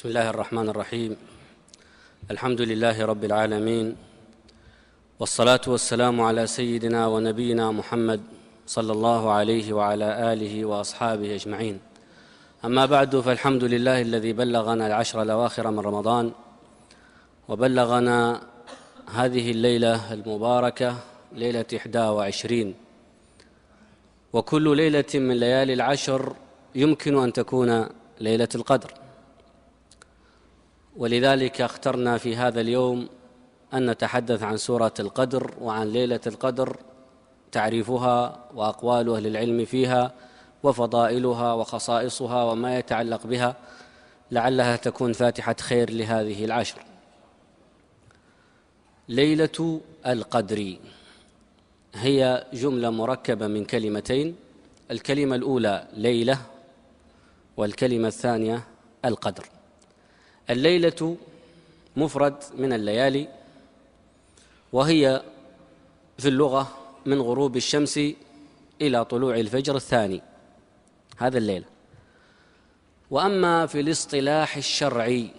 بسم الله الرحمن الرحيم الحمد لله رب العالمين والصلاه والسلام على سيدنا ونبينا محمد صلى الله عليه وعلى اله واصحابه اجمعين اما بعد فالحمد لله الذي بلغنا العشر الاواخر من رمضان وبلغنا هذه الليله المباركه ليله احدى وعشرين وكل ليله من ليالي العشر يمكن ان تكون ليله القدر ولذلك اخترنا في هذا اليوم أن نتحدث عن سورة القدر وعن ليلة القدر تعريفها وأقوال أهل العلم فيها وفضائلها وخصائصها وما يتعلق بها لعلها تكون فاتحة خير لهذه العشر ليلة القدر هي جملة مركبة من كلمتين الكلمة الأولى ليلة والكلمة الثانية القدر الليلة مفرد من الليالي وهي في اللغة من غروب الشمس إلى طلوع الفجر الثاني هذا الليلة وأما في الاصطلاح الشرعي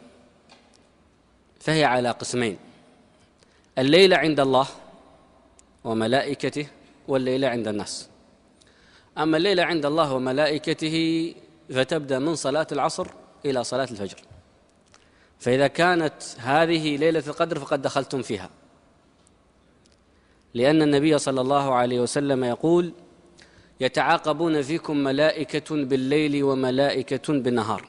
فهي على قسمين الليلة عند الله وملائكته والليلة عند الناس أما الليلة عند الله وملائكته فتبدأ من صلاة العصر إلى صلاة الفجر فإذا كانت هذه ليلة القدر فقد دخلتم فيها لأن النبي صلى الله عليه وسلم يقول يتعاقبون فيكم ملائكة بالليل وملائكة بالنهار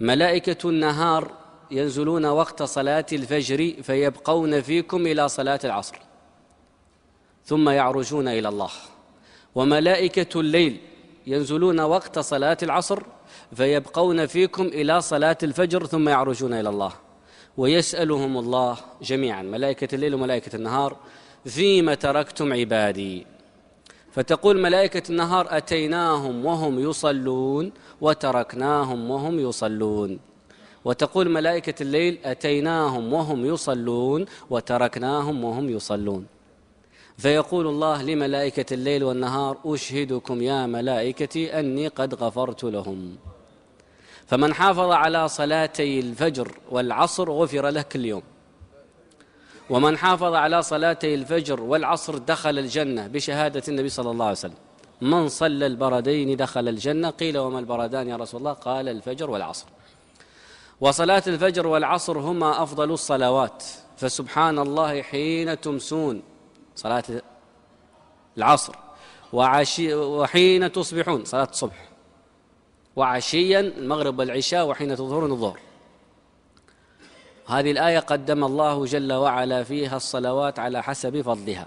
ملائكة النهار ينزلون وقت صلاة الفجر فيبقون فيكم إلى صلاة العصر ثم يعرجون إلى الله وملائكة الليل ينزلون وقت صلاة العصر فيبقون فيكم إلى صلاة الفجر ثم يعرجون إلى الله ويسألهم الله جميعا ملائكة الليل وملائكة النهار فيما تركتم عبادي فتقول ملائكة النهار أتيناهم وهم يصلون وتركناهم وهم يصلون وتقول ملائكة الليل أتيناهم وهم يصلون وتركناهم وهم يصلون فيقول الله لملائكة الليل والنهار أشهدكم يا ملائكتي أني قد غفرت لهم فمن حافظ على صلاتي الفجر والعصر غفر له كل يوم ومن حافظ على صلاتي الفجر والعصر دخل الجنة بشهادة النبي صلى الله عليه وسلم من صلى البردين دخل الجنة قيل وما البردان يا رسول الله قال الفجر والعصر وصلاة الفجر والعصر هما أفضل الصلوات فسبحان الله حين تمسون صلاة العصر وعشي وحين تصبحون صلاة الصبح وعشيا المغرب والعشاء وحين تظهرون الظهر هذه الآية قدم الله جل وعلا فيها الصلوات على حسب فضلها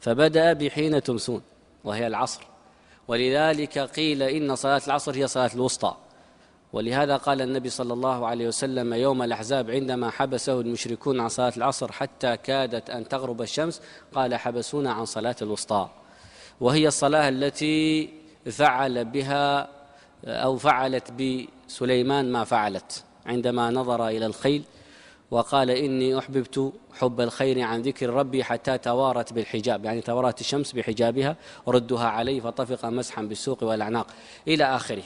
فبدأ بحين تمسون وهي العصر ولذلك قيل إن صلاة العصر هي صلاة الوسطى ولهذا قال النبي صلى الله عليه وسلم يوم الأحزاب عندما حبسه المشركون عن صلاة العصر حتى كادت أن تغرب الشمس قال حبسونا عن صلاة الوسطى وهي الصلاة التي فعل بها أو فعلت بسليمان ما فعلت عندما نظر إلى الخيل وقال إني أحببت حب الخير عن ذكر ربي حتى توارت بالحجاب يعني توارت الشمس بحجابها ردها علي فطفق مسحا بالسوق والأعناق إلى آخره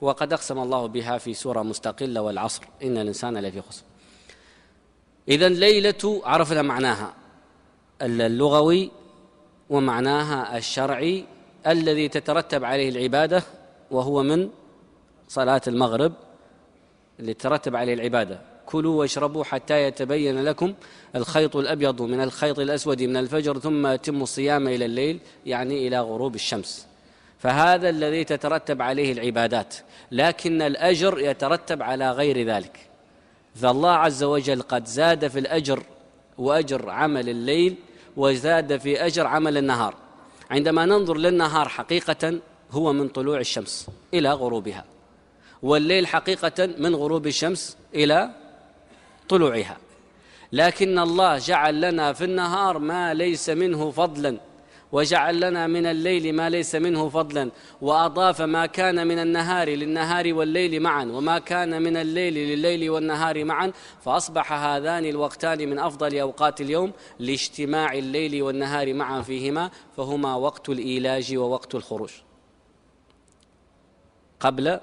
وقد أقسم الله بها في سورة مستقلة والعصر إن الإنسان لفي خسر إذا ليلة عرفنا معناها اللغوي ومعناها الشرعي الذي تترتب عليه العبادة وهو من صلاة المغرب اللي ترتب عليه العبادة كلوا واشربوا حتى يتبين لكم الخيط الأبيض من الخيط الأسود من الفجر ثم يتم الصيام إلى الليل يعني إلى غروب الشمس فهذا الذي تترتب عليه العبادات لكن الأجر يترتب على غير ذلك فالله عز وجل قد زاد في الأجر وأجر عمل الليل وزاد في أجر عمل النهار عندما ننظر للنهار حقيقة هو من طلوع الشمس إلى غروبها والليل حقيقة من غروب الشمس إلى طلوعها لكن الله جعل لنا في النهار ما ليس منه فضلا وجعل لنا من الليل ما ليس منه فضلا واضاف ما كان من النهار للنهار والليل معا وما كان من الليل لليل والنهار معا فاصبح هذان الوقتان من افضل اوقات اليوم لاجتماع الليل والنهار معا فيهما فهما وقت الايلاج ووقت الخروج قبل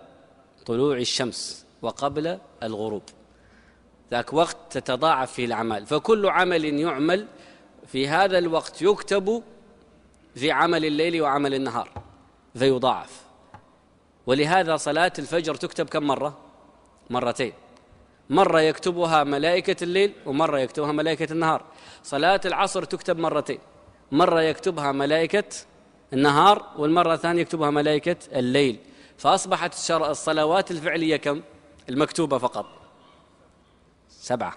طلوع الشمس وقبل الغروب ذاك وقت تتضاعف فيه الأعمال فكل عمل يعمل في هذا الوقت يكتب في عمل الليل وعمل النهار فيضاعف ولهذا صلاة الفجر تكتب كم مرة؟ مرتين مرة يكتبها ملائكة الليل ومرة يكتبها ملائكة النهار صلاة العصر تكتب مرتين مرة يكتبها ملائكة النهار والمرة الثانية يكتبها ملائكة الليل فأصبحت الصلوات الفعلية كم؟ المكتوبة فقط سبعة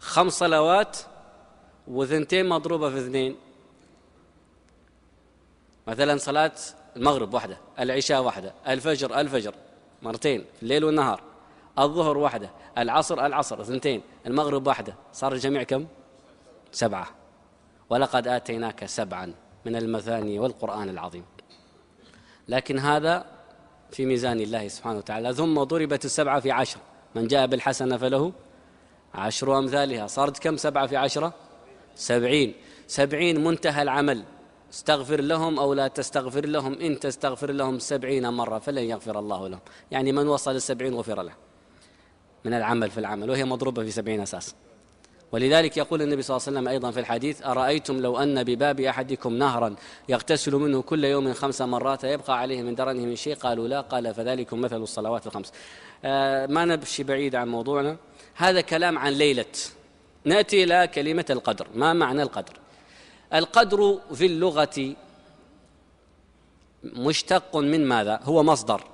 خمس صلوات وثنتين مضروبة في اثنين مثلا صلاة المغرب واحدة العشاء واحدة الفجر الفجر مرتين في الليل والنهار الظهر واحدة العصر العصر اثنتين المغرب واحدة صار الجميع كم؟ سبعة ولقد آتيناك سبعا من المثاني والقرآن العظيم لكن هذا في ميزان الله سبحانه وتعالى ثم ضربت السبعة في عشر من جاء بالحسنة فله عشر أمثالها صارت كم سبعة في عشرة سبعين سبعين منتهى العمل استغفر لهم أو لا تستغفر لهم إن تستغفر لهم سبعين مرة فلن يغفر الله لهم يعني من وصل السبعين غفر له من العمل في العمل وهي مضروبة في سبعين أساساً ولذلك يقول النبي صلى الله عليه وسلم أيضا في الحديث أرأيتم لو أن بباب أحدكم نهرا يغتسل منه كل يوم خمس مرات يبقى عليه من درنه من شيء قالوا لا قال فذلكم مثل الصلوات الخمس آه ما نبشي بعيد عن موضوعنا هذا كلام عن ليلة نأتي إلى كلمة القدر ما معنى القدر القدر في اللغة مشتق من ماذا هو مصدر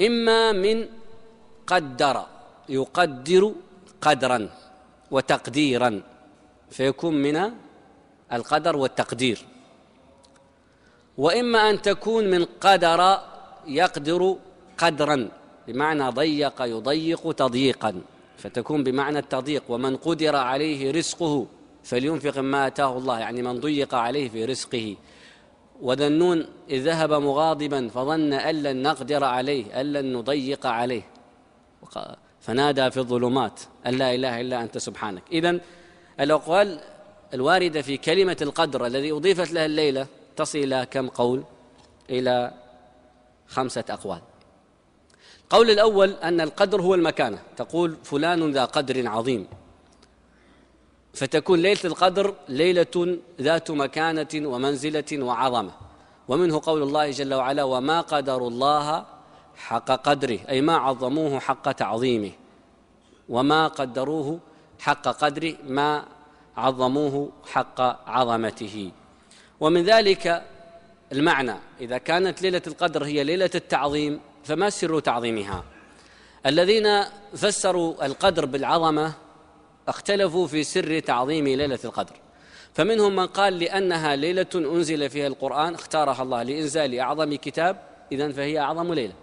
إما من قدر يقدر قدرا وتقديرا فيكون من القدر والتقدير واما ان تكون من قدر يقدر قدرا بمعنى ضيق يضيق تضييقا فتكون بمعنى التضييق ومن قدر عليه رزقه فلينفق ما اتاه الله يعني من ضيق عليه في رزقه وذنون إذ ذهب مغاضبا فظن أن لن نقدر عليه أن لن نضيق عليه فنادى في الظلمات أن لا إله إلا أنت سبحانك إذا الأقوال الواردة في كلمة القدر الذي أضيفت لها الليلة تصل إلى كم قول؟ إلى خمسة أقوال القول الأول أن القدر هو المكانة تقول فلان ذا قدر عظيم فتكون ليلة القدر ليلة ذات مكانة ومنزلة وعظمة ومنه قول الله جل وعلا وما قدر الله حق قدره أي ما عظموه حق تعظيمه وما قدروه حق قدره ما عظموه حق عظمته ومن ذلك المعنى إذا كانت ليلة القدر هي ليلة التعظيم فما سر تعظيمها الذين فسروا القدر بالعظمة اختلفوا في سر تعظيم ليلة القدر فمنهم من قال لأنها ليلة أنزل فيها القرآن اختارها الله لإنزال أعظم كتاب إذن فهي أعظم ليلة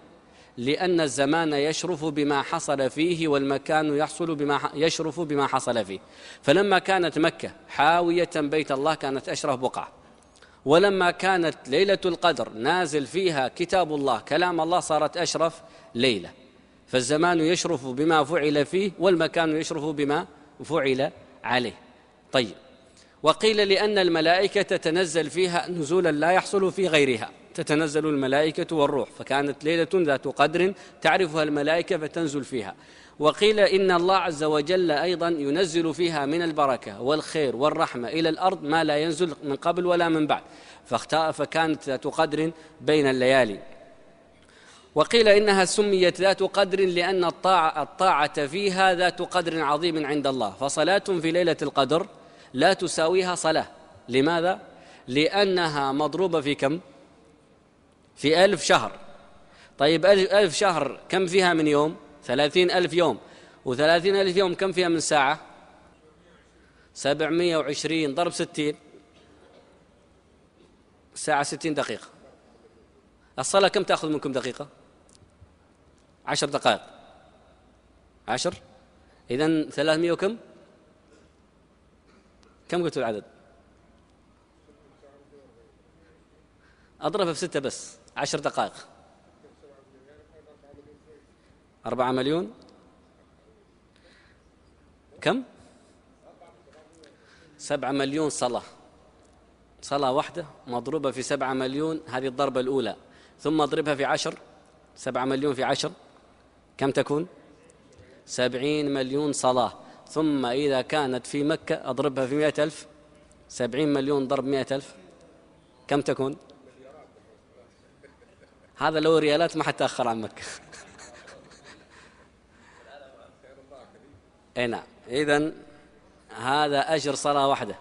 لأن الزمان يشرف بما حصل فيه والمكان يحصل بما يشرف بما حصل فيه فلما كانت مكة حاوية بيت الله كانت أشرف بقعة ولما كانت ليلة القدر نازل فيها كتاب الله كلام الله صارت أشرف ليلة فالزمان يشرف بما فعل فيه والمكان يشرف بما فعل عليه طيب وقيل لأن الملائكة تتنزل فيها نزولا لا يحصل في غيرها تتنزل الملائكة والروح فكانت ليلة ذات قدر تعرفها الملائكة فتنزل فيها وقيل إن الله عز وجل أيضا ينزل فيها من البركة والخير والرحمة إلى الأرض ما لا ينزل من قبل ولا من بعد فكانت ذات قدر بين الليالي وقيل انها سميت ذات قدر لان الطاعه الطاعه فيها ذات قدر عظيم عند الله فصلاه في ليله القدر لا تساويها صلاه لماذا لانها مضروبه في كم في ألف شهر طيب ألف, شهر كم فيها من يوم ثلاثين ألف يوم وثلاثين ألف يوم كم فيها من ساعة سبعمية وعشرين ضرب ستين ساعة ستين دقيقة الصلاة كم تأخذ منكم دقيقة عشر دقائق عشر إذا ثلاثمية وكم كم قلت العدد أضربها في ستة بس عشر دقائق أربعة مليون كم سبعة مليون صلاة صلاة واحدة مضروبة في سبعة مليون هذه الضربة الأولى ثم اضربها في عشر سبعة مليون في عشر كم تكون سبعين مليون صلاة ثم إذا كانت في مكة أضربها في مئة ألف سبعين مليون ضرب مئة ألف كم تكون هذا لو ريالات ما حتأخر عن مكه اي نعم اذا هذا اجر صلاه واحده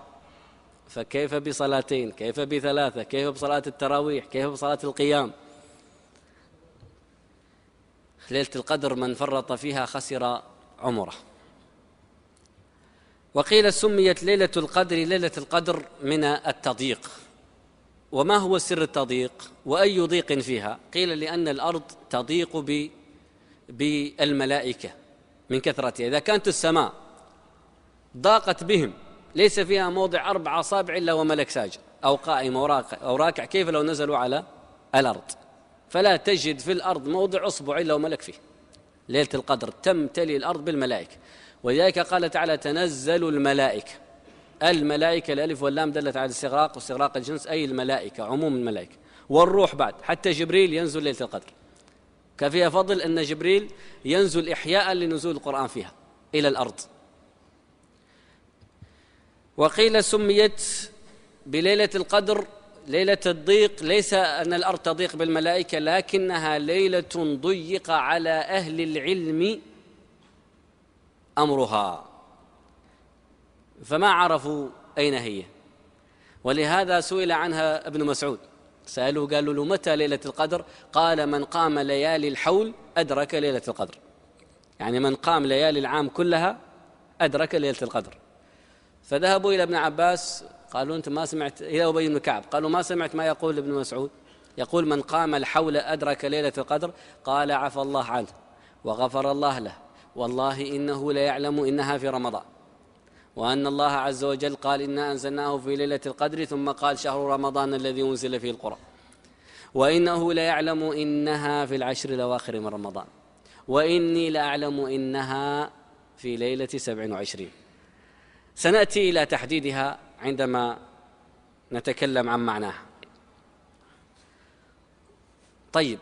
فكيف بصلاتين كيف بثلاثه كيف بصلاه التراويح كيف بصلاه القيام ليله القدر من فرط فيها خسر عمره وقيل سميت ليله القدر ليله القدر من التضييق وما هو سر التضييق واي ضيق فيها قيل لان الارض تضيق ب بالملائكه من كثرتها اذا كانت السماء ضاقت بهم ليس فيها موضع اربع اصابع الا وملك ساجد او قائم او راكع كيف لو نزلوا على الارض فلا تجد في الارض موضع اصبع الا وملك فيه ليله القدر تمتلي الارض بالملائكه ولذلك قال تعالى تنزل الملائكه الملائكة الألف واللام دلت على الاستغراق واستغراق الجنس أي الملائكة عموم الملائكة والروح بعد حتى جبريل ينزل ليلة القدر كان فيها فضل أن جبريل ينزل إحياء لنزول القرآن فيها إلى الأرض وقيل سميت بليلة القدر ليلة الضيق ليس أن الأرض تضيق بالملائكة لكنها ليلة ضيق على أهل العلم أمرها فما عرفوا أين هي ولهذا سئل عنها ابن مسعود سألوه قالوا له متى ليلة القدر قال من قام ليالي الحول أدرك ليلة القدر يعني من قام ليالي العام كلها أدرك ليلة القدر فذهبوا إلى ابن عباس قالوا أنت ما سمعت إلى أبي بن كعب قالوا ما سمعت ما يقول ابن مسعود يقول من قام الحول أدرك ليلة القدر قال عفى الله عنه وغفر الله له والله إنه ليعلم إنها في رمضان وأن الله عز وجل قال إنا أنزلناه في ليلة القدر ثم قال شهر رمضان الذي أنزل فيه القرآن وإنه ليعلم إنها في العشر الأواخر من رمضان وإني لأعلم إنها في ليلة سبع وعشرين سنأتي إلى تحديدها عندما نتكلم عن معناها طيب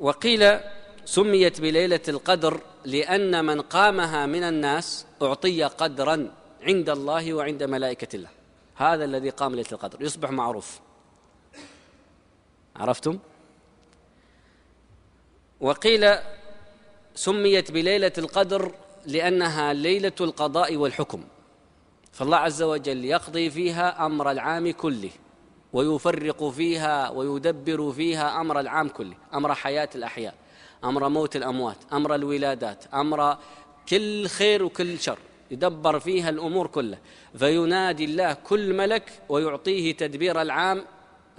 وقيل سميت بليلة القدر لأن من قامها من الناس أعطي قدرا عند الله وعند ملائكة الله هذا الذي قام ليلة القدر يصبح معروف عرفتم وقيل سميت بليلة القدر لأنها ليلة القضاء والحكم فالله عز وجل يقضي فيها أمر العام كله ويفرق فيها ويدبر فيها أمر العام كله أمر حياة الأحياء أمر موت الأموات أمر الولادات أمر كل خير وكل شر يدبر فيها الأمور كلها فينادي الله كل ملك ويعطيه تدبير العام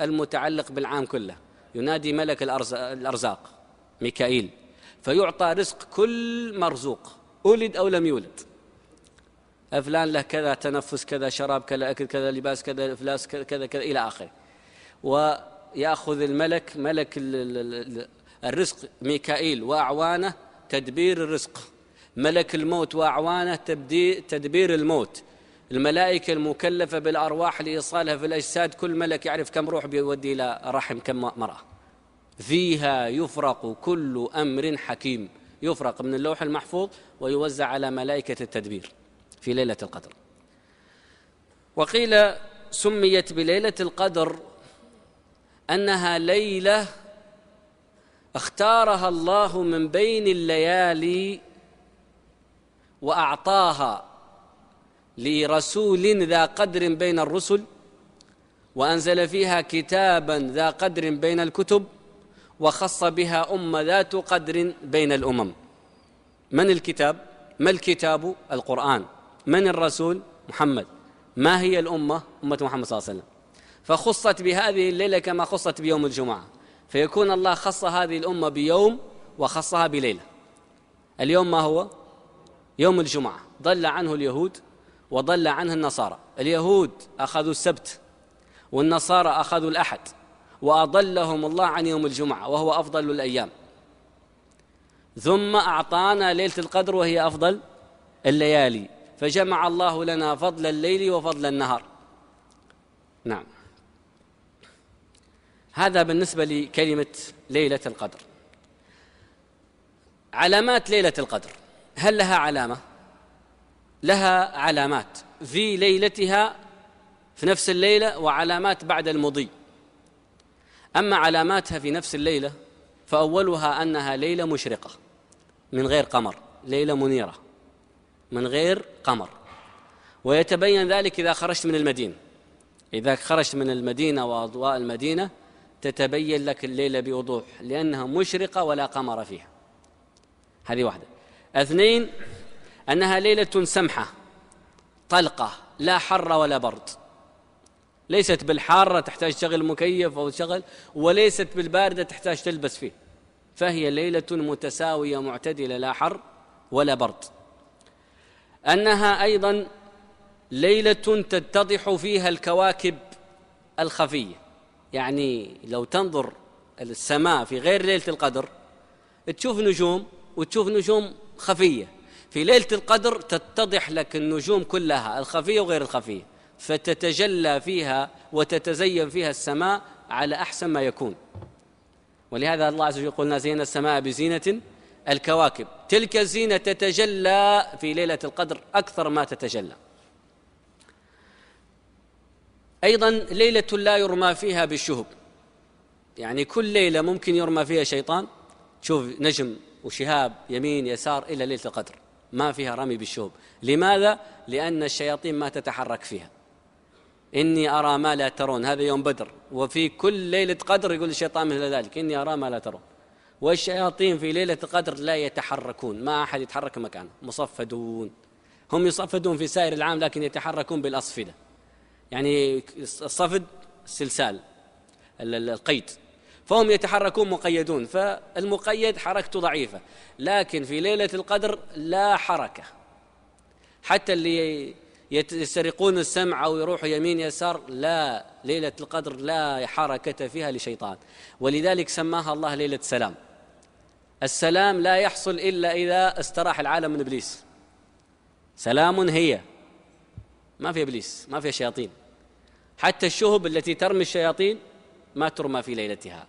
المتعلق بالعام كله ينادي ملك الأرزاق ميكائيل فيعطى رزق كل مرزوق ولد أو لم يولد فلان له كذا تنفس كذا شراب كذا أكل كذا لباس كذا إفلاس كذا كذا, كذا إلى آخره ويأخذ الملك ملك الرزق ميكائيل وأعوانه تدبير الرزق ملك الموت وأعوانه تدبير الموت الملائكة المكلفة بالأرواح لإيصالها في الأجساد كل ملك يعرف كم روح بيودي إلى رحم كم مرأة فيها يفرق كل أمر حكيم يفرق من اللوح المحفوظ ويوزع على ملائكة التدبير في ليلة القدر وقيل سميت بليلة القدر أنها ليلة اختارها الله من بين الليالي وأعطاها لرسول ذا قدر بين الرسل وأنزل فيها كتابا ذا قدر بين الكتب وخص بها أمة ذات قدر بين الأمم من الكتاب؟ ما الكتاب؟ القرآن من الرسول؟ محمد ما هي الأمة؟ أمة محمد صلى الله عليه وسلم فخصت بهذه الليلة كما خصت بيوم الجمعة فيكون الله خص هذه الأمة بيوم وخصها بليلة اليوم ما هو؟ يوم الجمعة ضل عنه اليهود وضل عنه النصارى اليهود أخذوا السبت والنصارى أخذوا الأحد وأضلهم الله عن يوم الجمعة وهو أفضل الأيام ثم أعطانا ليلة القدر وهي أفضل الليالي فجمع الله لنا فضل الليل وفضل النهار نعم هذا بالنسبة لكلمة ليلة القدر علامات ليلة القدر هل لها علامة لها علامات في ليلتها في نفس الليلة وعلامات بعد المضي أما علاماتها في نفس الليلة فأولها أنها ليلة مشرقة من غير قمر ليلة منيرة من غير قمر ويتبين ذلك إذا خرجت من المدينة إذا خرجت من المدينة وأضواء المدينة تتبين لك الليلة بوضوح لأنها مشرقة ولا قمر فيها هذه واحدة اثنين أنها ليلة سمحة طلقة لا حر ولا برد ليست بالحارة تحتاج تشغل مكيف أو تشغل وليست بالباردة تحتاج تلبس فيه فهي ليلة متساوية معتدلة لا حر ولا برد أنها أيضا ليلة تتضح فيها الكواكب الخفية يعني لو تنظر السماء في غير ليلة القدر تشوف نجوم وتشوف نجوم خفية في ليلة القدر تتضح لك النجوم كلها الخفية وغير الخفية فتتجلى فيها وتتزين فيها السماء على أحسن ما يكون ولهذا الله عز وجل يقول زينا السماء بزينة الكواكب تلك الزينة تتجلى في ليلة القدر أكثر ما تتجلى أيضا ليلة لا يرمى فيها بالشهب يعني كل ليلة ممكن يرمى فيها شيطان تشوف نجم وشهاب يمين يسار إلا ليلة القدر ما فيها رمي بالشوب لماذا؟ لأن الشياطين ما تتحرك فيها إني أرى ما لا ترون هذا يوم بدر وفي كل ليلة قدر يقول الشيطان مثل ذلك إني أرى ما لا ترون والشياطين في ليلة القدر لا يتحركون ما أحد يتحرك مكانه مصفدون هم يصفدون في سائر العام لكن يتحركون بالأصفدة يعني الصفد السلسال القيد فهم يتحركون مقيدون فالمقيد حركته ضعيفة لكن في ليلة القدر لا حركة حتى اللي يسرقون السمع أو يروحوا يمين يسار لا ليلة القدر لا حركة فيها لشيطان ولذلك سماها الله ليلة سلام السلام لا يحصل إلا إذا استراح العالم من إبليس سلام هي ما في إبليس ما في شياطين حتى الشهب التي ترمي الشياطين ما ترمى في ليلتها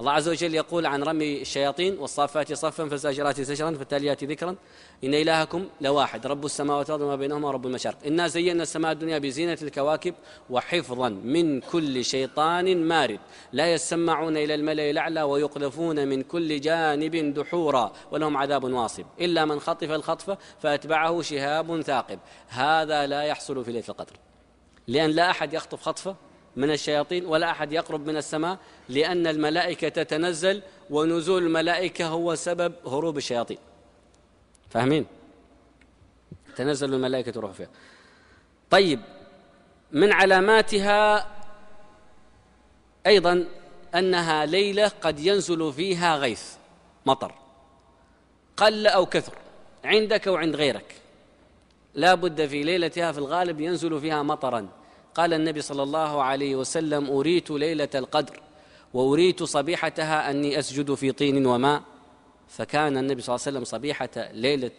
الله عز وجل يقول عن رمي الشياطين والصافات صفا فالزاجرات زجرا فالتاليات ذكرا إن إلهكم لواحد رب السماوات والأرض وما بينهما رب المشارق إنا زينا السماء الدنيا بزينة الكواكب وحفظا من كل شيطان مارد لا يسمعون إلى الملأ الأعلى ويقذفون من كل جانب دحورا ولهم عذاب واصب إلا من خطف الخطفة فأتبعه شهاب ثاقب هذا لا يحصل في ليلة القدر لأن لا أحد يخطف خطفة من الشياطين ولا أحد يقرب من السماء لأن الملائكة تتنزل ونزول الملائكة هو سبب هروب الشياطين فاهمين تنزل الملائكة تروح فيها طيب من علاماتها أيضا أنها ليلة قد ينزل فيها غيث مطر قل أو كثر عندك وعند غيرك لا بد في ليلتها في الغالب ينزل فيها مطرا قال النبي صلى الله عليه وسلم أريت ليلة القدر وأريت صبيحتها أني أسجد في طين وماء فكان النبي صلى الله عليه وسلم صبيحة ليلة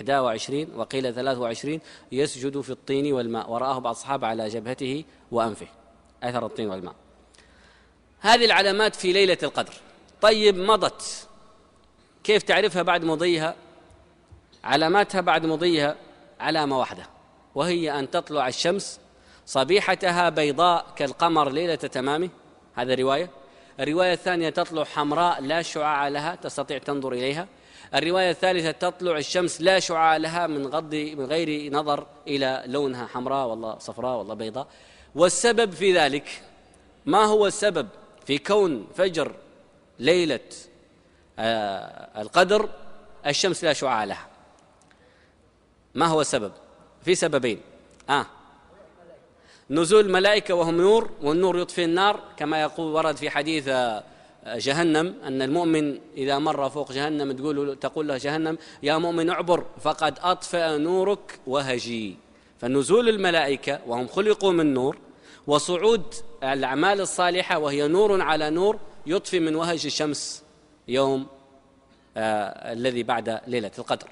21 وقيل 23 يسجد في الطين والماء ورآه بعض الصحابة على جبهته وأنفه أثر الطين والماء هذه العلامات في ليلة القدر طيب مضت كيف تعرفها بعد مضيها علاماتها بعد مضيها علامة واحدة وهي أن تطلع الشمس صبيحتها بيضاء كالقمر ليلة تمامه هذا رواية الرواية الثانية تطلع حمراء لا شعاع لها تستطيع تنظر إليها الرواية الثالثة تطلع الشمس لا شعاع لها من غض من غير نظر إلى لونها حمراء والله صفراء والله بيضاء والسبب في ذلك ما هو السبب في كون فجر ليلة آه، القدر الشمس لا شعاع لها ما هو السبب في سببين آه نزول الملائكة وهم نور والنور يطفئ النار كما يقول ورد في حديث آه، جهنم أن المؤمن إذا مر فوق جهنم تقول تقول له جهنم يا مؤمن اعبر فقد أطفأ نورك وهجي فنزول الملائكة وهم خلقوا من نور وصعود الأعمال الصالحة وهي نور على نور يطفي من وهج الشمس يوم آه الذي بعد ليلة القدر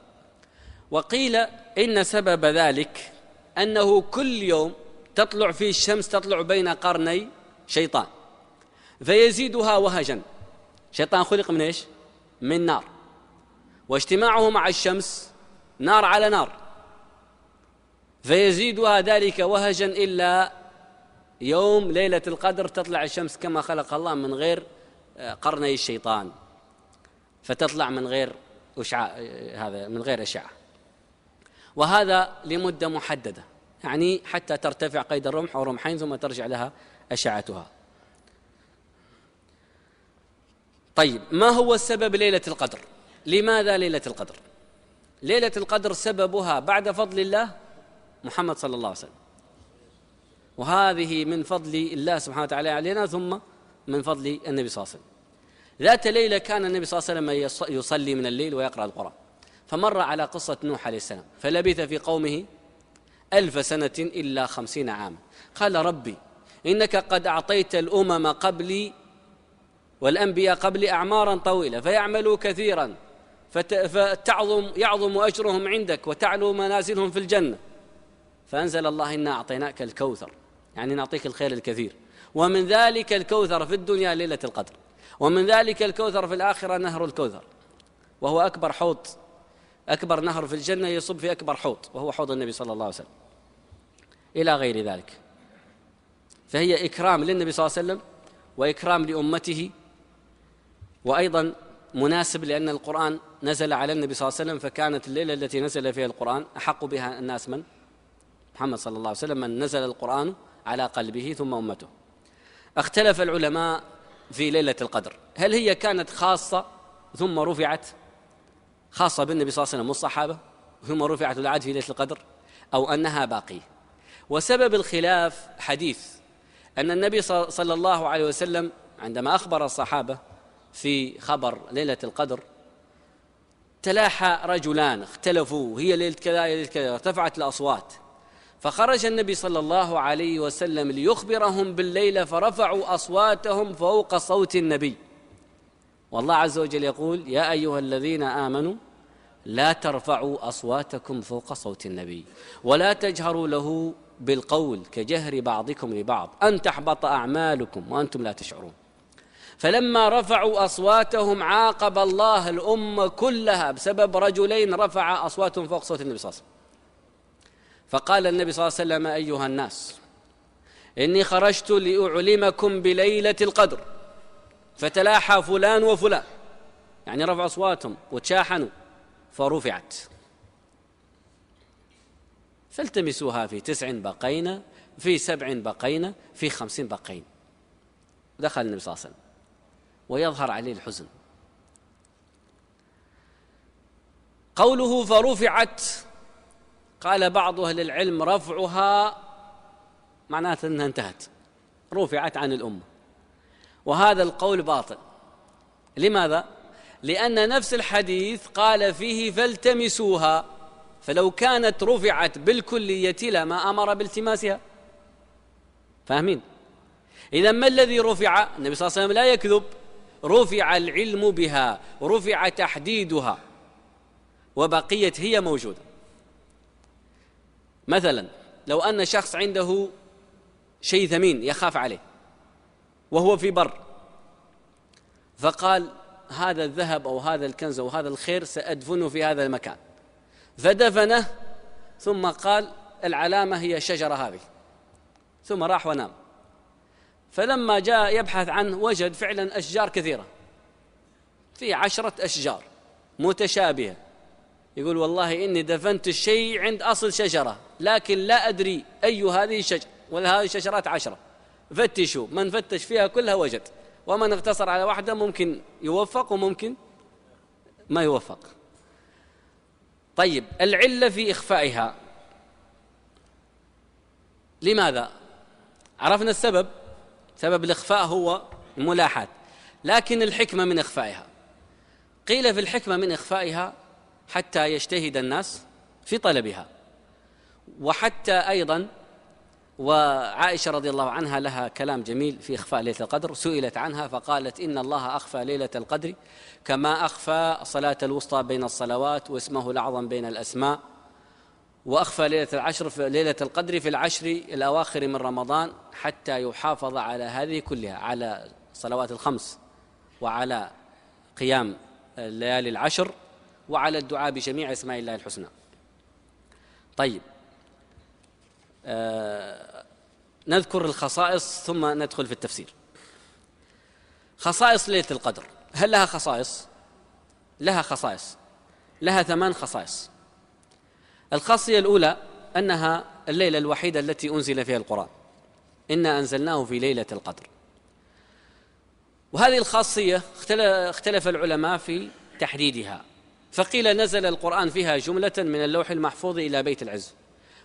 وقيل إن سبب ذلك أنه كل يوم تطلع فيه الشمس تطلع بين قرني شيطان فيزيدها وهجا شيطان خلق من ايش من نار واجتماعه مع الشمس نار على نار فيزيدها ذلك وهجا الا يوم ليله القدر تطلع الشمس كما خلق الله من غير آه، قرني الشيطان فتطلع من غير اشعاع آه، هذا من غير اشعه وهذا لمده محدده يعني حتى ترتفع قيد الرمح أو رمحين ثم ترجع لها أشعتها طيب ما هو السبب ليلة القدر لماذا ليلة القدر ليلة القدر سببها بعد فضل الله محمد صلى الله عليه وسلم وهذه من فضل الله سبحانه وتعالى علينا ثم من فضل النبي صلى الله عليه وسلم ذات ليلة كان النبي صلى الله عليه وسلم يصلي من الليل ويقرأ القرآن فمر على قصة نوح عليه السلام فلبث في قومه ألف سنة إلا خمسين عاما قال ربي إنك قد أعطيت الأمم قبلي والأنبياء قبلي أعمارا طويلة فيعملوا كثيرا فتعظم يعظم أجرهم عندك وتعلو منازلهم في الجنة فأنزل الله إنا أعطيناك الكوثر يعني نعطيك الخير الكثير ومن ذلك الكوثر في الدنيا ليلة القدر ومن ذلك الكوثر في الآخرة نهر الكوثر وهو أكبر حوض أكبر نهر في الجنة يصب في أكبر حوض وهو حوض النبي صلى الله عليه وسلم إلى غير ذلك فهي إكرام للنبي صلى الله عليه وسلم وإكرام لأمته وأيضا مناسب لأن القرآن نزل على النبي صلى الله عليه وسلم فكانت الليلة التي نزل فيها القرآن أحق بها الناس من؟ محمد صلى الله عليه وسلم من نزل القرآن على قلبه ثم أمته اختلف العلماء في ليلة القدر هل هي كانت خاصة ثم رفعت خاصة بالنبي صلى الله عليه وسلم والصحابة ثم رفعت العاد في ليلة القدر أو أنها باقية وسبب الخلاف حديث أن النبي صلى الله عليه وسلم عندما أخبر الصحابة في خبر ليلة القدر تلاحى رجلان اختلفوا هي ليلة كذا هي ليلة كذا ارتفعت الأصوات فخرج النبي صلى الله عليه وسلم ليخبرهم بالليلة فرفعوا أصواتهم فوق صوت النبي والله عز وجل يقول يا أيها الذين آمنوا لا ترفعوا أصواتكم فوق صوت النبي ولا تجهروا له بالقول كجهر بعضكم لبعض أن تحبط أعمالكم وأنتم لا تشعرون فلما رفعوا أصواتهم عاقب الله الأمة كلها بسبب رجلين رفع أصواتهم فوق صوت النبي صلى الله عليه وسلم فقال النبي صلى الله عليه وسلم أيها الناس إني خرجت لأعلمكم بليلة القدر فتلاحى فلان وفلان يعني رفعوا أصواتهم وتشاحنوا فرفعت فالتمسوها في تسع بقينا في سبع بقينا في خمسين بقين دخل النبي صلى الله عليه وسلم ويظهر عليه الحزن قوله فرفعت قال بعض أهل العلم رفعها معناته أنها انتهت رفعت عن الأمة وهذا القول باطل لماذا؟ لأن نفس الحديث قال فيه فالتمسوها فلو كانت رفعت بالكلية لما أمر بالتماسها فاهمين إذا ما الذي رفع النبي صلى الله عليه وسلم لا يكذب رفع العلم بها رفع تحديدها وبقيت هي موجودة مثلا لو أن شخص عنده شيء ثمين يخاف عليه وهو في بر فقال هذا الذهب أو هذا الكنز أو هذا الخير سأدفنه في هذا المكان فدفنه ثم قال العلامة هي الشجرة هذه ثم راح ونام فلما جاء يبحث عنه وجد فعلا أشجار كثيرة في عشرة أشجار متشابهة يقول والله إني دفنت الشيء عند أصل شجرة لكن لا أدري أي هذه الشجرة ولا هذه الشجرات عشرة فتشوا من فتش فيها كلها وجد ومن اقتصر على واحدة ممكن يوفق وممكن ما يوفق طيب العلة في إخفائها لماذا؟ عرفنا السبب سبب الإخفاء هو الملاحات لكن الحكمة من إخفائها قيل في الحكمة من إخفائها حتى يجتهد الناس في طلبها وحتى أيضا وعائشة رضي الله عنها لها كلام جميل في إخفاء ليلة القدر سئلت عنها فقالت إن الله أخفى ليلة القدر كما أخفى صلاة الوسطى بين الصلوات واسمه الأعظم بين الأسماء وأخفى ليلة العشر في ليلة القدر في العشر الأواخر من رمضان حتى يحافظ على هذه كلها على الصلوات الخمس وعلى قيام الليالي العشر وعلى الدعاء بجميع اسماء الله الحسنى طيب آه، نذكر الخصائص ثم ندخل في التفسير خصائص ليله القدر هل لها خصائص لها خصائص لها ثمان خصائص الخاصيه الاولى انها الليله الوحيده التي انزل فيها القران انا انزلناه في ليله القدر وهذه الخاصيه اختلف العلماء في تحديدها فقيل نزل القران فيها جمله من اللوح المحفوظ الى بيت العز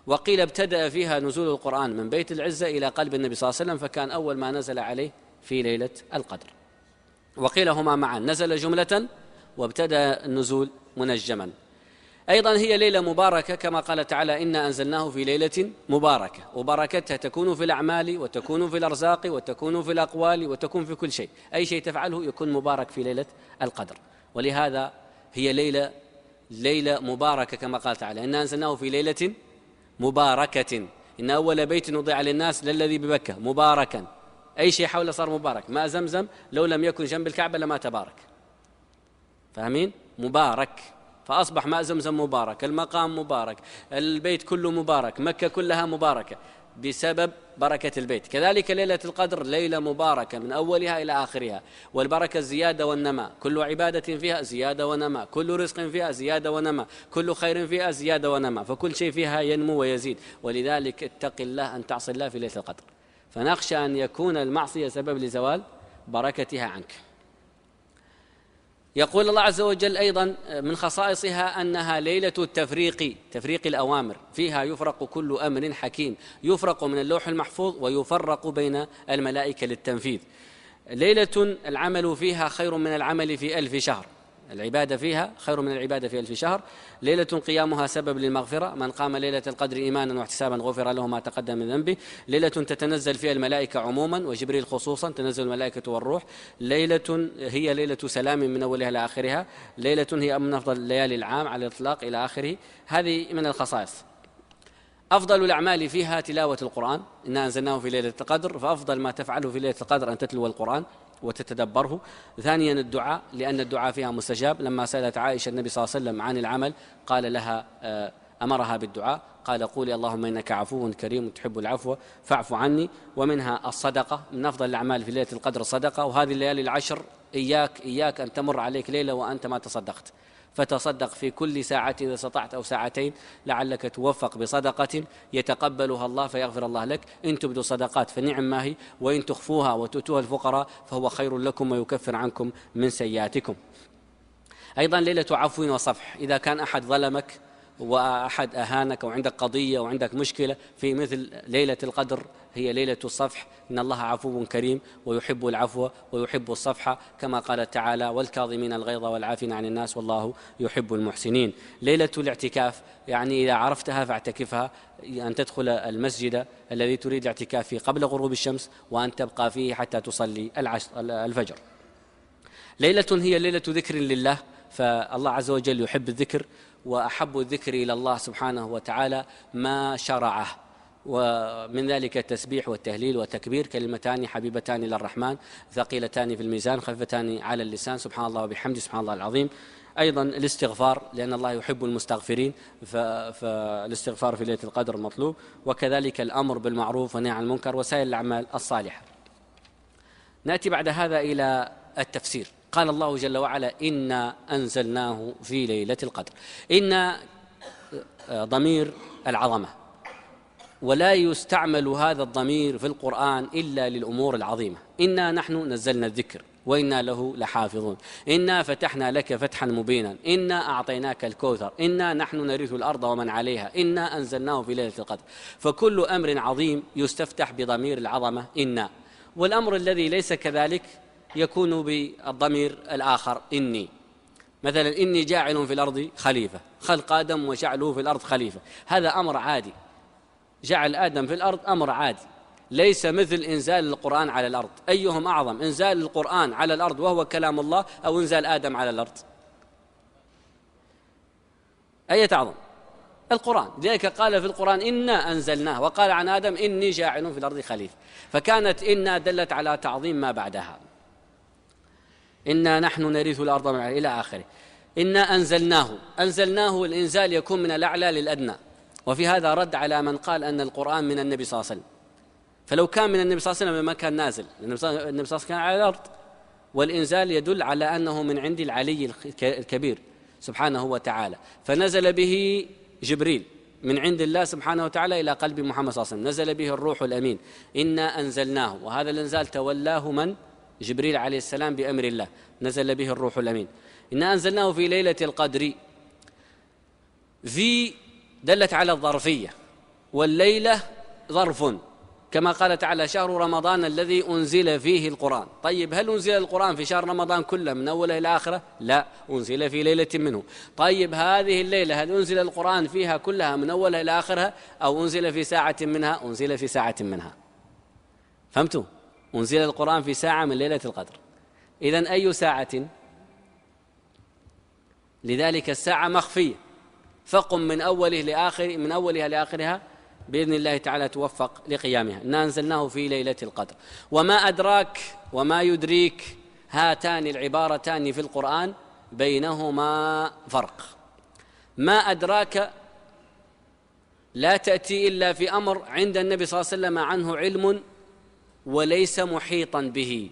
وقيل ابتدأ فيها نزول القرآن من بيت العزة إلى قلب النبي صلى الله عليه وسلم فكان أول ما نزل عليه في ليلة القدر وقيل هما معا نزل جملة وابتدأ النزول منجما أيضا هي ليلة مباركة كما قال تعالى إنا أنزلناه في ليلة مباركة وبركتها تكون في الأعمال وتكون في الأرزاق وتكون في الأقوال وتكون في كل شيء أي شيء تفعله يكون مبارك في ليلة القدر ولهذا هي ليلة ليلة مباركة كما قال تعالى إنا أنزلناه في ليلة مباركة إن أول بيت وضع للناس للذي ببكة مباركا أي شيء حوله صار مبارك ماء زمزم لو لم يكن جنب الكعبة لما تبارك فاهمين مبارك فأصبح ماء زمزم مبارك المقام مبارك البيت كله مبارك مكة كلها مباركة بسبب بركة البيت كذلك ليلة القدر ليلة مباركة من أولها إلى آخرها والبركة الزيادة والنماء كل عبادة فيها زيادة ونماء كل رزق فيها زيادة ونماء كل خير فيها زيادة ونماء فكل شيء فيها ينمو ويزيد ولذلك اتق الله أن تعصي الله في ليلة القدر فنخشى أن يكون المعصية سبب لزوال بركتها عنك يقول الله عز وجل أيضا من خصائصها أنها ليلة التفريق تفريق الأوامر فيها يفرق كل أمر حكيم يفرق من اللوح المحفوظ ويفرق بين الملائكة للتنفيذ ليلة العمل فيها خير من العمل في ألف شهر العبادة فيها خير من العبادة في ألف شهر ليلة قيامها سبب للمغفرة من قام ليلة القدر إيمانا واحتسابا غفر له ما تقدم من ذنبه ليلة تتنزل فيها الملائكة عموما وجبريل خصوصا تنزل الملائكة والروح ليلة هي ليلة سلام من أولها إلى آخرها ليلة هي من أفضل ليالي العام على الإطلاق إلى آخره هذه من الخصائص أفضل الأعمال فيها تلاوة القرآن إنا أنزلناه في ليلة القدر فأفضل ما تفعله في ليلة القدر أن تتلو القرآن وتتدبره ثانيا الدعاء لأن الدعاء فيها مستجاب لما سألت عائشة النبي صلى الله عليه وسلم عن العمل قال لها آه، أمرها بالدعاء قال قولي اللهم إنك عفو كريم تحب العفو فاعف عني ومنها الصدقة من أفضل الأعمال في ليلة القدر الصدقة وهذه الليالي العشر إياك إياك أن تمر عليك ليلة وأنت ما تصدقت فتصدق في كل ساعة إذا استطعت أو ساعتين لعلك توفق بصدقة يتقبلها الله فيغفر الله لك إن تبدو صدقات فنعم ما هي وإن تخفوها وتؤتوها الفقراء فهو خير لكم ويكفر عنكم من سيئاتكم أيضا ليلة عفو وصفح إذا كان أحد ظلمك وأحد أهانك أو عندك قضية وعندك مشكلة في مثل ليلة القدر هي ليلة الصفح إن الله عفو كريم ويحب العفو ويحب الصفحة كما قال تعالى والكاظمين الغيظ والعافين عن الناس والله يحب المحسنين ليلة الاعتكاف يعني إذا عرفتها فاعتكفها أن تدخل المسجد الذي تريد الاعتكاف فيه قبل غروب الشمس وأن تبقى فيه حتى تصلي الفجر ليلة هي ليلة ذكر لله فالله عز وجل يحب الذكر وأحب الذكر إلى الله سبحانه وتعالى ما شرعه ومن ذلك التسبيح والتهليل والتكبير كلمتان حبيبتان إلى الرحمن ثقيلتان في الميزان خفتان على اللسان سبحان الله وبحمده سبحان الله العظيم أيضا الاستغفار لأن الله يحب المستغفرين فالاستغفار في ليلة القدر مطلوب وكذلك الأمر بالمعروف والنهي عن المنكر وسائر الأعمال الصالحة نأتي بعد هذا إلى التفسير قال الله جل وعلا إنا أنزلناه في ليلة القدر إن آه، ضمير العظمة ولا يستعمل هذا الضمير في القرآن إلا للأمور العظيمة إنا نحن نزلنا الذكر وإنا له لحافظون إنا فتحنا لك فتحا مبينا إنا أعطيناك الكوثر إنا نحن نرث الأرض ومن عليها إنا أنزلناه في ليلة القدر فكل أمر عظيم يستفتح بضمير العظمة إنا والأمر الذي ليس كذلك يكون بالضمير الآخر إني مثلا إني جاعل في الأرض خليفة خلق آدم وجعله في الأرض خليفة هذا أمر عادي جعل آدم في الأرض أمر عادي ليس مثل إنزال القرآن على الأرض أيهم أعظم إنزال القرآن على الأرض وهو كلام الله أو إنزال آدم على الأرض أية أعظم القرآن لذلك قال في القرآن إنا أنزلناه وقال عن آدم إني جاعل في الأرض خليفة فكانت إنا دلت على تعظيم ما بعدها إنا نحن نرث الأرض من إلى آخره إنا أنزلناه أنزلناه الإنزال يكون من الأعلى للأدنى وفي هذا رد على من قال أن القرآن من النبي صلى الله عليه وسلم فلو كان من النبي صلى الله عليه وسلم ما كان نازل النبي صلى الله عليه وسلم كان على الأرض والإنزال يدل على أنه من عند العلي الكبير سبحانه وتعالى فنزل به جبريل من عند الله سبحانه وتعالى إلى قلب محمد صلى الله عليه وسلم نزل به الروح الأمين إنا أنزلناه وهذا الإنزال تولاه من؟ جبريل عليه السلام بأمر الله نزل به الروح الأمين إنا أنزلناه في ليلة القدر في دلت على الظرفية والليلة ظرف كما قال تعالى شهر رمضان الذي أنزل فيه القرآن طيب هل أنزل القرآن في شهر رمضان كله من أوله إلى آخره لا أنزل في ليلة منه طيب هذه الليلة هل أنزل القرآن فيها كلها من أولها إلى آخرها أو أنزل في ساعة منها أنزل في ساعة منها فهمتوا أنزل القرآن في ساعة من ليلة القدر إذا أي ساعة لذلك الساعة مخفية فقم من أوله لآخر من أولها لآخرها بإذن الله تعالى توفق لقيامها إنا أنزلناه في ليلة القدر وما أدراك وما يدريك هاتان العبارتان في القرآن بينهما فرق ما أدراك لا تأتي إلا في أمر عند النبي صلى الله عليه وسلم عنه علم وليس محيطا به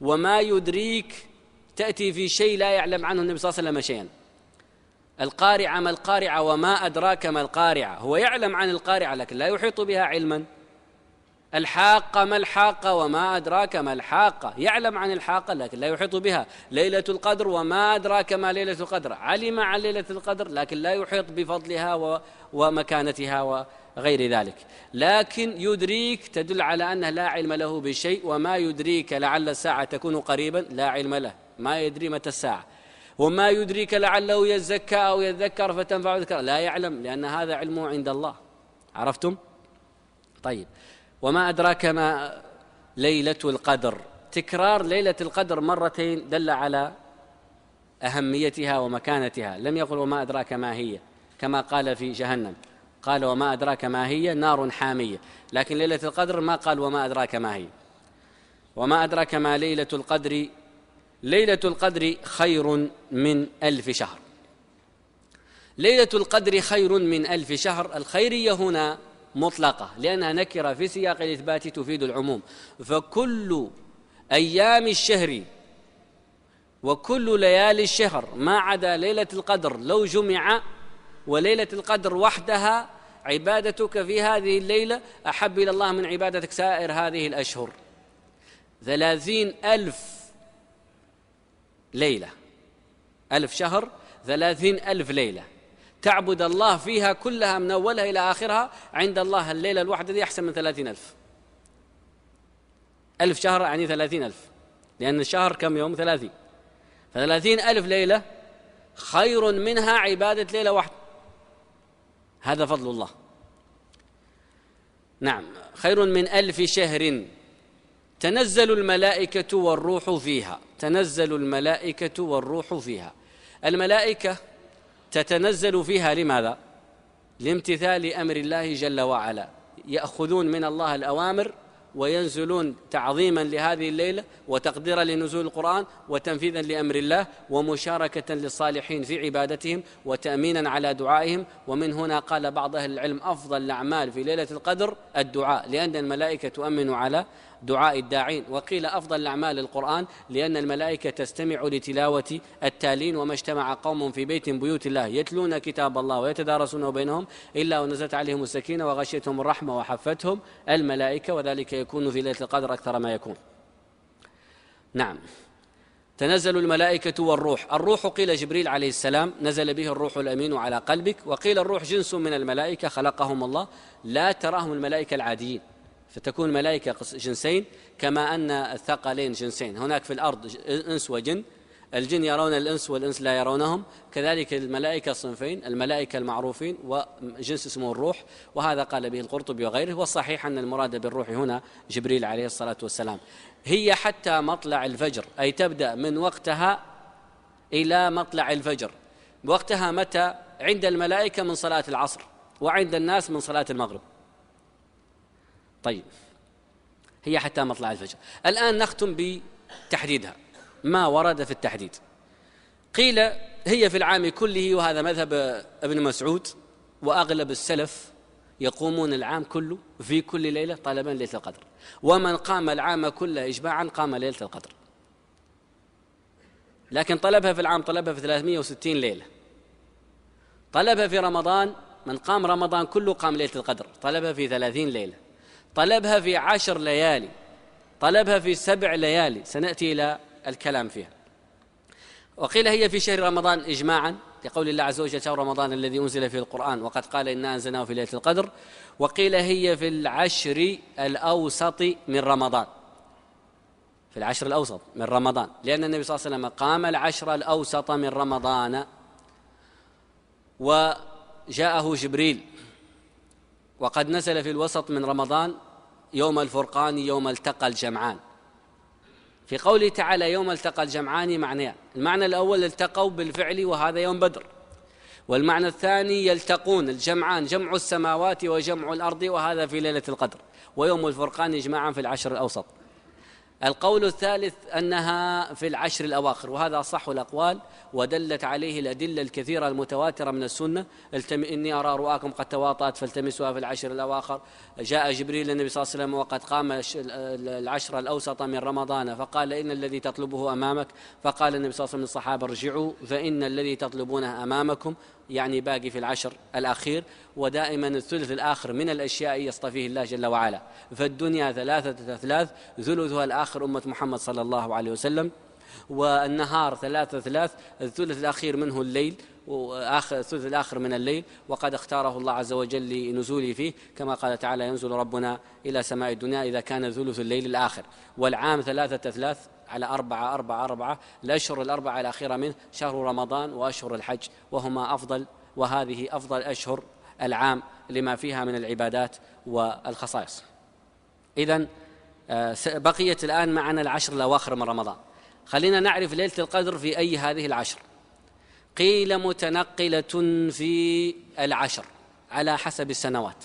وما يدريك تأتي في شيء لا يعلم عنه النبي صلى الله عليه وسلم شيئا القارعة ما القارعة وما أدراك ما القارعة هو يعلم عن القارعة لكن لا يحيط بها علما الحاقة ما الحاقة وما أدراك ما الحاقة يعلم عن الحاقة لكن لا يحيط بها ليلة القدر وما أدراك ما ليلة القدر علم عن ليلة القدر لكن لا يحيط بفضلها ومكانتها وغير ذلك لكن يدريك تدل على أنه لا علم له بشيء وما يدريك لعل الساعة تكون قريبا لا علم له ما يدري متى الساعة وما يدريك لعله يزكى أو يذكر فتنفع ذكر لا يعلم لأن هذا علمه عند الله عرفتم؟ طيب وما أدراك ما ليلة القدر تكرار ليلة القدر مرتين دل على أهميتها ومكانتها لم يقل وما أدراك ما هي كما قال في جهنم قال وما أدراك ما هي نار حامية لكن ليلة القدر ما قال وما أدراك ما هي وما أدراك ما ليلة القدر ليلة القدر خير من ألف شهر ليلة القدر خير من ألف شهر الخيرية هنا مطلقة لأنها نكرة في سياق الإثبات تفيد العموم فكل أيام الشهر وكل ليالي الشهر ما عدا ليلة القدر لو جمع وليلة القدر وحدها عبادتك في هذه الليلة أحب إلى الله من عبادتك سائر هذه الأشهر ثلاثين ألف ليلة ألف شهر ثلاثين ألف ليلة تعبد الله فيها كلها من أولها إلى آخرها عند الله الليلة الواحدة دي أحسن من ثلاثين ألف ألف شهر يعني ثلاثين ألف لأن الشهر كم يوم ثلاثين فثلاثين ألف ليلة خير منها عبادة ليلة واحدة هذا فضل الله نعم خير من ألف شهر تنزل الملائكة والروح فيها تنزل الملائكة والروح فيها الملائكة تتنزل فيها لماذا لامتثال امر الله جل وعلا ياخذون من الله الاوامر وينزلون تعظيما لهذه الليله وتقديرا لنزول القران وتنفيذا لامر الله ومشاركه للصالحين في عبادتهم وتامينا على دعائهم ومن هنا قال بعض اهل العلم افضل الاعمال في ليله القدر الدعاء لان الملائكه تؤمن على دعاء الداعين وقيل أفضل الأعمال القرآن لأن الملائكة تستمع لتلاوة التالين وما اجتمع قوم في بيت بيوت الله يتلون كتاب الله ويتدارسونه بينهم إلا ونزلت عليهم السكينة وغشيتهم الرحمة وحفتهم الملائكة وذلك يكون في ليلة القدر أكثر ما يكون نعم تنزل الملائكة والروح الروح قيل جبريل عليه السلام نزل به الروح الأمين على قلبك وقيل الروح جنس من الملائكة خلقهم الله لا تراهم الملائكة العاديين فتكون الملائكة جنسين كما أن الثقلين جنسين هناك في الأرض إنس وجن الجن يرون الإنس والإنس لا يرونهم كذلك الملائكة صنفين الملائكة المعروفين وجنس اسمه الروح وهذا قال به القرطبي وغيره والصحيح أن المراد بالروح هنا جبريل عليه الصلاة والسلام هي حتى مطلع الفجر أي تبدأ من وقتها إلى مطلع الفجر وقتها متى عند الملائكة من صلاة العصر وعند الناس من صلاة المغرب طيب هي حتى مطلع الفجر الآن نختم بتحديدها ما ورد في التحديد قيل هي في العام كله وهذا مذهب ابن مسعود وأغلب السلف يقومون العام كله في كل ليلة طالبا ليلة القدر ومن قام العام كله إجماعا قام ليلة القدر لكن طلبها في العام طلبها في 360 ليلة طلبها في رمضان من قام رمضان كله قام ليلة القدر طلبها في 30 ليلة طلبها في عشر ليالي طلبها في سبع ليالي سنأتي إلى الكلام فيها وقيل هي في شهر رمضان إجماعا لقول الله عز وجل شهر رمضان الذي أنزل فيه القرآن وقد قال إنا أنزلناه في ليلة القدر وقيل هي في العشر الأوسط من رمضان في العشر الأوسط من رمضان لأن النبي صلى الله عليه وسلم قام العشر الأوسط من رمضان وجاءه جبريل وقد نزل في الوسط من رمضان يوم الفرقان يوم التقى الجمعان في قوله تعالى يوم التقى الجمعان معنيان المعنى الأول التقوا بالفعل وهذا يوم بدر والمعنى الثاني يلتقون الجمعان جمع السماوات وجمع الأرض وهذا في ليلة القدر ويوم الفرقان إجماعا في العشر الأوسط القول الثالث أنها في العشر الأواخر وهذا صح الأقوال ودلت عليه الأدلة الكثيرة المتواترة من السنة التم... إني أرى رؤاكم قد تواطأت فالتمسوها في العشر الأواخر جاء جبريل للنبي صلى الله عليه وسلم وقد قام العشر الأوسط من رمضان فقال إن الذي تطلبه أمامك فقال النبي صلى الله عليه وسلم للصحابة ارجعوا فإن الذي تطلبونه أمامكم يعني باقي في العشر الأخير ودائما الثلث الآخر من الأشياء يصطفيه الله جل وعلا فالدنيا ثلاثة أثلاث ثلثها الآخر أمة محمد صلى الله عليه وسلم والنهار ثلاثة ثلاث الثلث الأخير منه الليل وآخر الثلث الآخر من الليل وقد اختاره الله عز وجل لنزوله فيه كما قال تعالى ينزل ربنا إلى سماء الدنيا إذا كان ثلث الليل الآخر والعام ثلاثة أثلاث على أربعة أربعة أربعة الأشهر الأربعة الأخيرة منه شهر رمضان وأشهر الحج وهما أفضل وهذه أفضل أشهر العام لما فيها من العبادات والخصائص إذا آه، بقيت الآن معنا العشر الأواخر من رمضان خلينا نعرف ليلة القدر في أي هذه العشر قيل متنقلة في العشر على حسب السنوات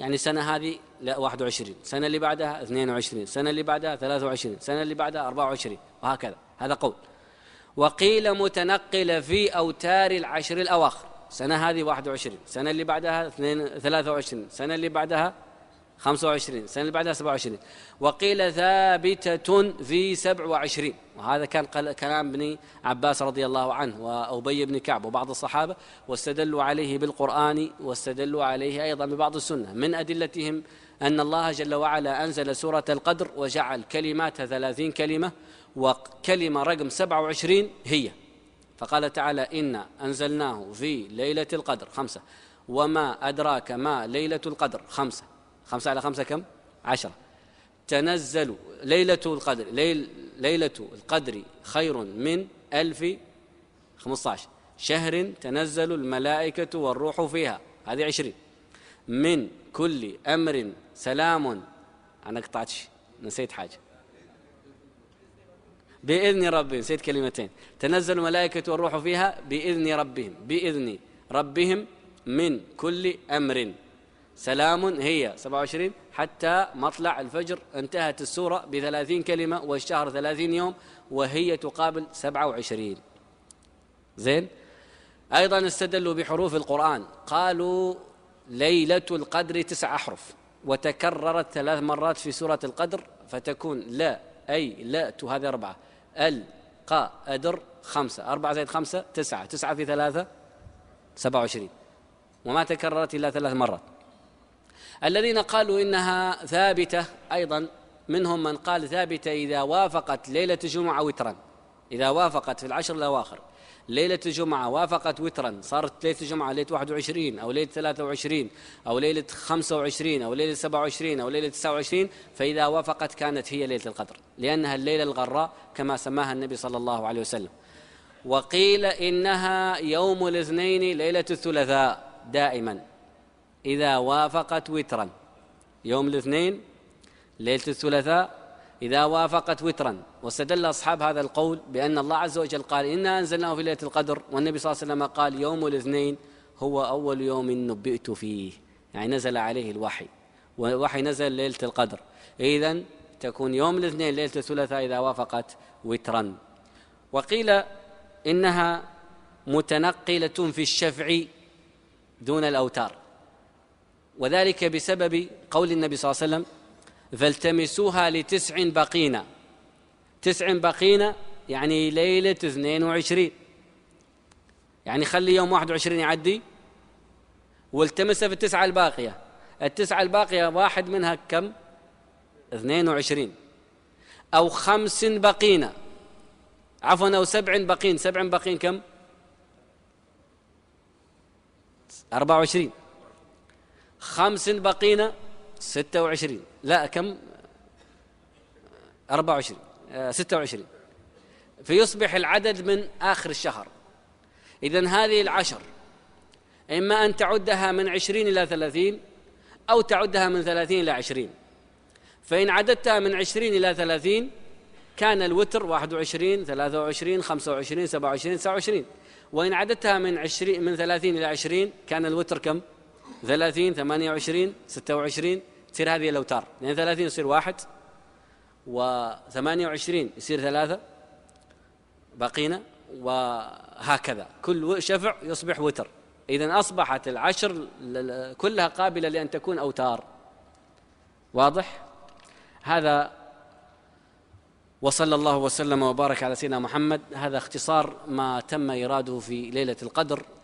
يعني السنة هذه لا 21 سنة اللي بعدها 22 سنة اللي بعدها 23 سنة اللي بعدها 24 وهكذا هذا قول وقيل متنقلة في أوتار العشر الأواخر سنة هذه 21 سنة اللي بعدها 23 سنة اللي بعدها 25 السنة اللي بعدها 27 وقيل ثابتة في 27 وهذا كان كلام ابن عباس رضي الله عنه وأبي بن كعب وبعض الصحابة واستدلوا عليه بالقرآن واستدلوا عليه أيضا ببعض السنة من أدلتهم أن الله جل وعلا أنزل سورة القدر وجعل كلماتها 30 كلمة وكلمة رقم 27 هي فقال تعالى إنا أنزلناه في ليلة القدر خمسة وما أدراك ما ليلة القدر خمسة خمسة على خمسة كم عشرة تنزل ليلة القدر ليل ليلة القدر خير من ألف خمسة عشر شهر تنزل الملائكة والروح فيها هذه عشرين من كل أمر سلام أنا قطعتش نسيت حاجة بإذن ربهم نسيت كلمتين تنزل الملائكة والروح فيها بإذن ربهم بإذن ربهم من كل أمر سلام هي 27 حتى مطلع الفجر انتهت السورة بثلاثين كلمة والشهر ثلاثين يوم وهي تقابل 27 زين أيضا استدلوا بحروف القرآن قالوا ليلة القدر تسع أحرف وتكررت ثلاث مرات في سورة القدر فتكون لا أي لا تو هذه أربعة ال قا أدر خمسة أربعة زائد خمسة تسعة تسعة في ثلاثة سبعة وعشرين وما تكررت إلا ثلاث مرات الذين قالوا إنها ثابتة أيضا منهم من قال ثابتة إذا وافقت ليلة الجمعة وترا إذا وافقت في العشر الأواخر ليلة الجمعة وافقت وترا صارت ليلة الجمعة ليلة 21 أو ليلة 23 أو ليلة 25 أو ليلة 27 أو ليلة 29 فإذا وافقت كانت هي ليلة القدر لأنها الليلة الغراء كما سماها النبي صلى الله عليه وسلم وقيل إنها يوم الاثنين ليلة الثلاثاء دائما إذا وافقت وترا يوم الاثنين ليلة الثلاثاء إذا وافقت وترا واستدل أصحاب هذا القول بأن الله عز وجل قال إنا أنزلناه في ليلة القدر والنبي صلى الله عليه وسلم قال يوم الاثنين هو أول يوم نبئت فيه يعني نزل عليه الوحي والوحي نزل ليلة القدر إذا تكون يوم الاثنين ليلة الثلاثاء إذا وافقت وترا وقيل إنها متنقلة في الشفع دون الأوتار وذلك بسبب قول النبي صلى الله عليه وسلم فالتمسوها لتسع بقينا تسع بقينا يعني ليلة اثنين وعشرين يعني خلي يوم واحد وعشرين يعدي والتمس في التسعة الباقية التسعة الباقية واحد منها كم اثنين وعشرين أو خمس بقينا عفوا أو سبع بقين سبع بقين كم أربعة وعشرين خمس بقينا ستة وعشرين لا كم أربعة وعشرين آه، ستة وعشرين فيصبح العدد من آخر الشهر إذا هذه العشر إما أن تعدها من عشرين إلى ثلاثين أو تعدها من ثلاثين إلى عشرين فإن عددتها من عشرين إلى ثلاثين كان الوتر واحد وعشرين ثلاثة وعشرين خمسة وعشرين سبعة وعشرين تسعة وعشرين وإن عددتها من عشرين من ثلاثين إلى عشرين كان الوتر كم؟ 30 28 26 تصير هذه الأوتار يعني لأن 30 يصير واحد و28 يصير ثلاثة بقينا وهكذا كل شفع يصبح وتر إذا أصبحت العشر كلها قابلة لأن تكون أوتار واضح هذا وصلى الله وسلم وبارك على سيدنا محمد هذا اختصار ما تم إراده في ليلة القدر